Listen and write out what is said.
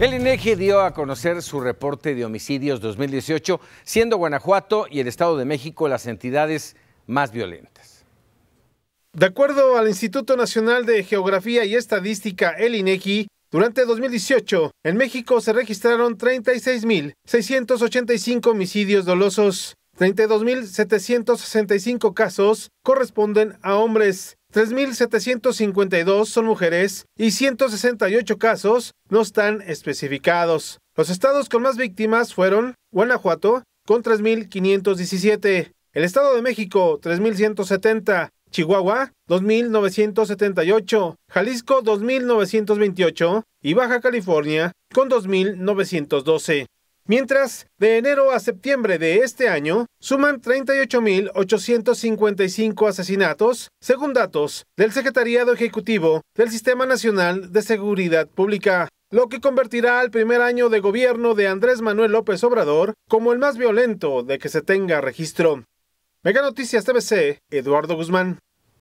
El INEGI e dio a conocer su reporte de homicidios 2018, siendo Guanajuato y el Estado de México las entidades más violentas. De acuerdo al Instituto Nacional de Geografía y Estadística, el INEGI, e durante 2018, en México se registraron 36.685 homicidios dolosos, 32.765 casos corresponden a hombres, 3.752 son mujeres y 168 casos no están especificados. Los estados con más víctimas fueron Guanajuato, con 3.517, el Estado de México, 3.170, Chihuahua, 2.978, Jalisco, 2.928 y Baja California, con 2.912 mientras de enero a septiembre de este año suman 38.855 asesinatos, según datos del Secretariado Ejecutivo del Sistema Nacional de Seguridad Pública lo que convertirá al primer año de gobierno de Andrés Manuel López Obrador como el más violento de que se tenga registro. Mega Noticias TBC, Eduardo Guzmán.